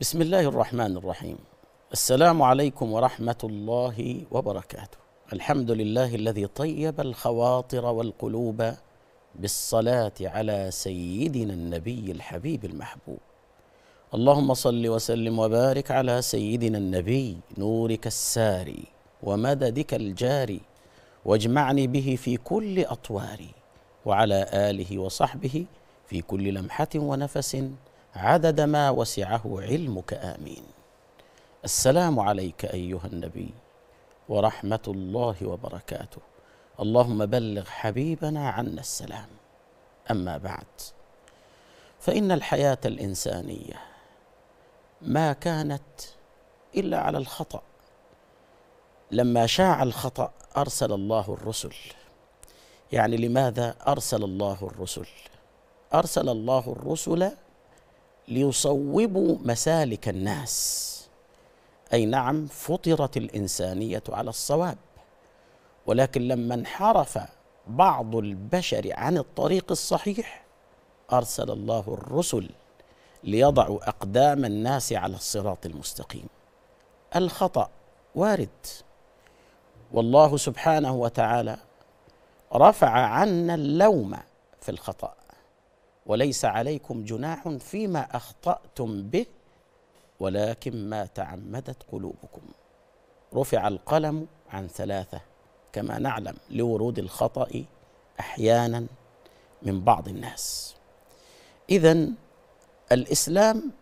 بسم الله الرحمن الرحيم السلام عليكم ورحمه الله وبركاته الحمد لله الذي طيب الخواطر والقلوب بالصلاه على سيدنا النبي الحبيب المحبوب اللهم صل وسلم وبارك على سيدنا النبي نورك الساري ومددك الجاري واجمعني به في كل اطواري وعلى اله وصحبه في كل لمحه ونفس عدد ما وسعه علمك امين السلام عليك ايها النبي ورحمه الله وبركاته اللهم بلغ حبيبنا عنا السلام اما بعد فان الحياه الانسانيه ما كانت الا على الخطا لما شاع الخطا ارسل الله الرسل يعني لماذا ارسل الله الرسل ارسل الله الرسل ليصوبوا مسالك الناس اي نعم فطرت الانسانيه على الصواب ولكن لما انحرف بعض البشر عن الطريق الصحيح ارسل الله الرسل ليضعوا اقدام الناس على الصراط المستقيم الخطا وارد والله سبحانه وتعالى رفع عنا اللوم في الخطا وليس عليكم جناح فيما اخطاتم به ولكن ما تعمدت قلوبكم رفع القلم عن ثلاثه كما نعلم لورود الخطا احيانا من بعض الناس اذا الاسلام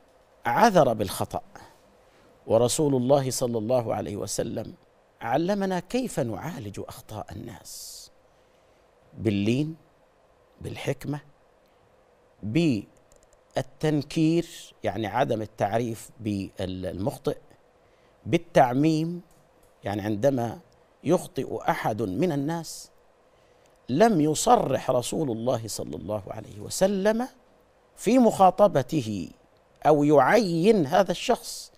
عذر بالخطا ورسول الله صلى الله عليه وسلم علمنا كيف نعالج اخطاء الناس باللين بالحكمه بالتنكير يعني عدم التعريف بالمخطئ بالتعميم يعني عندما يخطئ احد من الناس لم يصرح رسول الله صلى الله عليه وسلم في مخاطبته او يعين هذا الشخص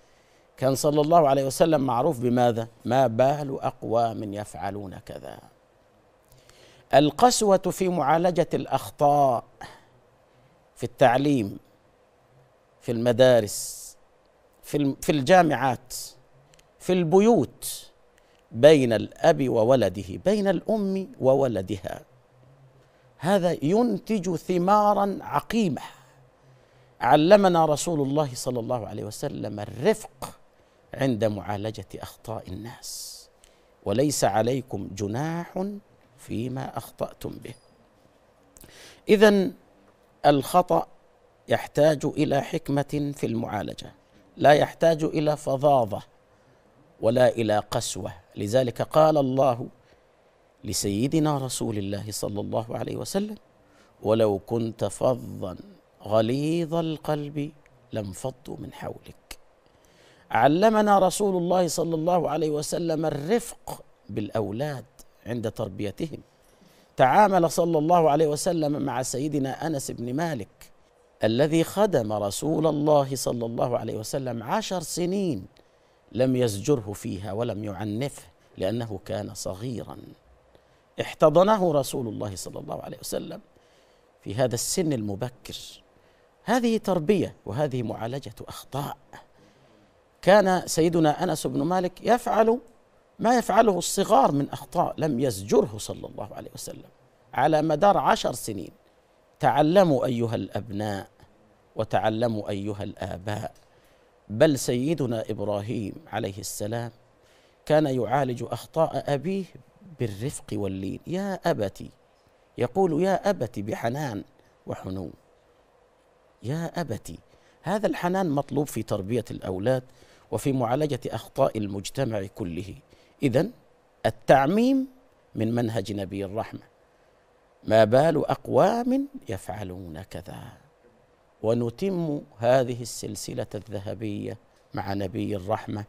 كان صلى الله عليه وسلم معروف بماذا ما بال اقوام يفعلون كذا القسوه في معالجه الاخطاء في التعليم في المدارس في في الجامعات في البيوت بين الاب وولده بين الام وولدها هذا ينتج ثمارا عقيمه علمنا رسول الله صلى الله عليه وسلم الرفق عند معالجه اخطاء الناس وليس عليكم جناح فيما اخطاتم به اذا الخطأ يحتاج إلى حكمة في المعالجة لا يحتاج إلى فظاظة ولا إلى قسوة لذلك قال الله لسيدنا رسول الله صلى الله عليه وسلم ولو كنت فظا غليظ القلب لانفضوا من حولك علمنا رسول الله صلى الله عليه وسلم الرفق بالاولاد عند تربيتهم تعامل صلى الله عليه وسلم مع سيدنا انس بن مالك الذي خدم رسول الله صلى الله عليه وسلم عشر سنين لم يزجره فيها ولم يعنفه لانه كان صغيرا احتضنه رسول الله صلى الله عليه وسلم في هذا السن المبكر هذه تربيه وهذه معالجه اخطاء كان سيدنا انس بن مالك يفعل ما يفعله الصغار من أخطاء لم يزجره صلى الله عليه وسلم على مدار عشر سنين تعلموا أيها الأبناء وتعلموا أيها الآباء بل سيدنا إبراهيم عليه السلام كان يعالج أخطاء أبيه بالرفق واللين يا أبتي يقول يا أبتي بحنان وحنو يا أبتي هذا الحنان مطلوب في تربية الأولاد وفي معالجة أخطاء المجتمع كله إذا التعميم من منهج نبي الرحمة ما بال أقوام يفعلون كذا ونتم هذه السلسلة الذهبية مع نبي الرحمة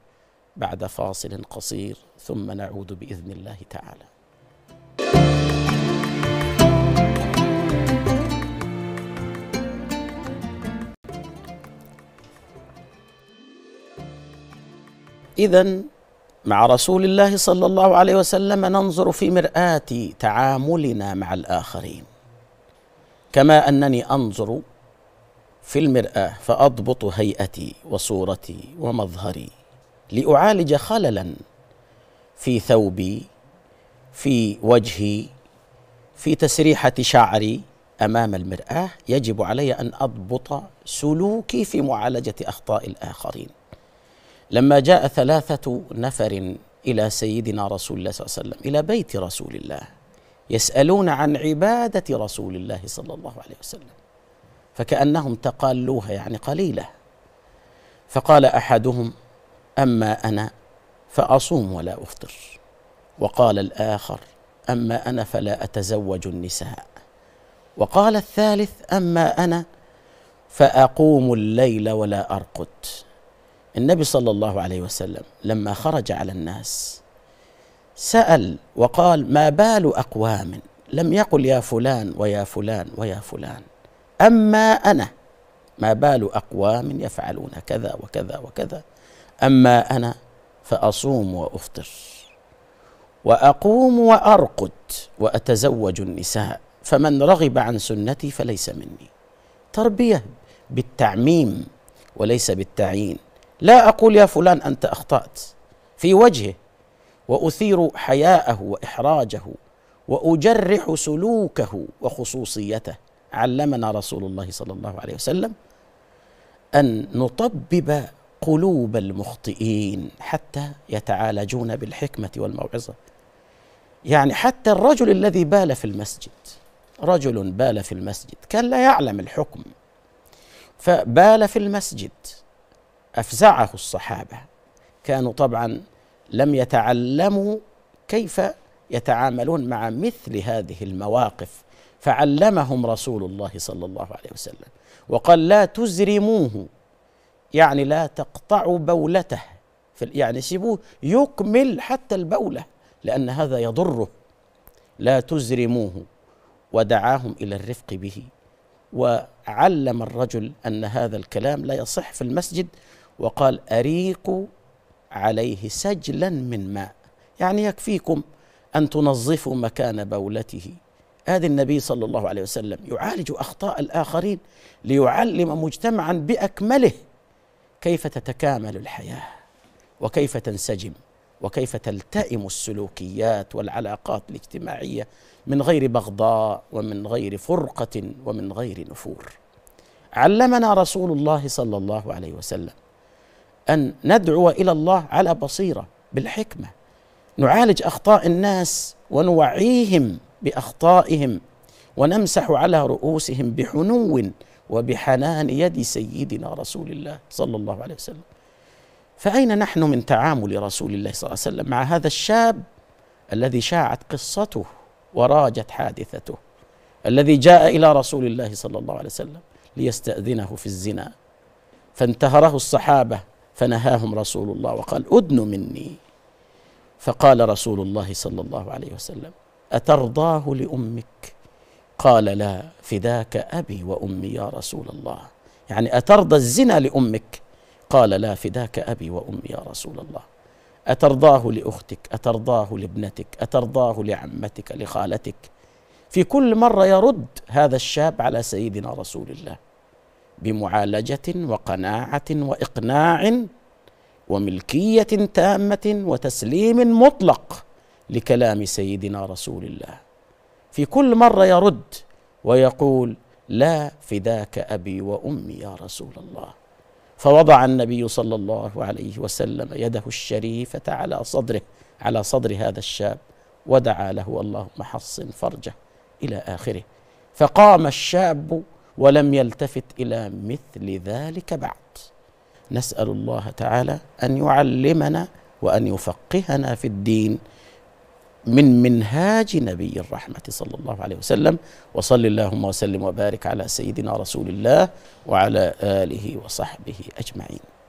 بعد فاصل قصير ثم نعود بإذن الله تعالى إذا مع رسول الله صلى الله عليه وسلم ننظر في مرآة تعاملنا مع الآخرين كما أنني أنظر في المرآة فأضبط هيئتي وصورتي ومظهري لأعالج خللا في ثوبي في وجهي في تسريحة شعري أمام المرآة يجب علي أن أضبط سلوكي في معالجة أخطاء الآخرين لما جاء ثلاثة نفر إلى سيدنا رسول الله صلى الله عليه وسلم إلى بيت رسول الله يسألون عن عبادة رسول الله صلى الله عليه وسلم فكأنهم تقالوها يعني قليلة فقال أحدهم أما أنا فأصوم ولا أفطر وقال الآخر أما أنا فلا أتزوج النساء وقال الثالث أما أنا فأقوم الليل ولا أرقد النبي صلى الله عليه وسلم لما خرج على الناس سأل وقال ما بال أقوام لم يقل يا فلان ويا فلان ويا فلان أما أنا ما بال أقوام يفعلون كذا وكذا وكذا أما أنا فأصوم وأفطر وأقوم وأرقد وأتزوج النساء فمن رغب عن سنتي فليس مني تربية بالتعميم وليس بالتعيين لا اقول يا فلان انت اخطات في وجهه واثير حياءه واحراجه واجرح سلوكه وخصوصيته علمنا رسول الله صلى الله عليه وسلم ان نطبب قلوب المخطئين حتى يتعالجون بالحكمه والموعظه يعني حتى الرجل الذي بال في المسجد رجل بال في المسجد كان لا يعلم الحكم فبال في المسجد افزعه الصحابه كانوا طبعا لم يتعلموا كيف يتعاملون مع مثل هذه المواقف فعلمهم رسول الله صلى الله عليه وسلم وقال لا تزرموه يعني لا تقطعوا بولته يعني سيبوه يكمل حتى البوله لان هذا يضره لا تزرموه ودعاهم الى الرفق به وعلم الرجل ان هذا الكلام لا يصح في المسجد وقال أريقوا عليه سجلا من ماء يعني يكفيكم أن تنظفوا مكان بولته هذا النبي صلى الله عليه وسلم يعالج أخطاء الآخرين ليعلم مجتمعا بأكمله كيف تتكامل الحياة وكيف تنسجم وكيف تلتئم السلوكيات والعلاقات الاجتماعية من غير بغضاء ومن غير فرقة ومن غير نفور علمنا رسول الله صلى الله عليه وسلم ان ندعو الى الله على بصيره بالحكمه نعالج اخطاء الناس ونوعيهم باخطائهم ونمسح على رؤوسهم بحنو وبحنان يد سيدنا رسول الله صلى الله عليه وسلم فاين نحن من تعامل رسول الله صلى الله عليه وسلم مع هذا الشاب الذي شاعت قصته وراجت حادثته الذي جاء الى رسول الله صلى الله عليه وسلم ليستاذنه في الزنا فانتهره الصحابه فنهاهم رسول الله وقال ادن مني فقال رسول الله صلى الله عليه وسلم اترضاه لامك قال لا فداك ابي وامي يا رسول الله يعني اترضى الزنا لامك قال لا فداك ابي وامي يا رسول الله اترضاه لاختك اترضاه لابنتك اترضاه لعمتك لخالتك في كل مره يرد هذا الشاب على سيدنا رسول الله بمعالجه وقناعه واقناع وملكيه تامه وتسليم مطلق لكلام سيدنا رسول الله في كل مره يرد ويقول لا فداك ابي وامي يا رسول الله فوضع النبي صلى الله عليه وسلم يده الشريفه على صدره على صدر هذا الشاب ودعا له اللهم حصن فرجه الى اخره فقام الشاب ولم يلتفت الى مثل ذلك بعد نسال الله تعالى ان يعلمنا وان يفقهنا في الدين من منهاج نبي الرحمه صلى الله عليه وسلم وصل اللهم وسلم وبارك على سيدنا رسول الله وعلى اله وصحبه اجمعين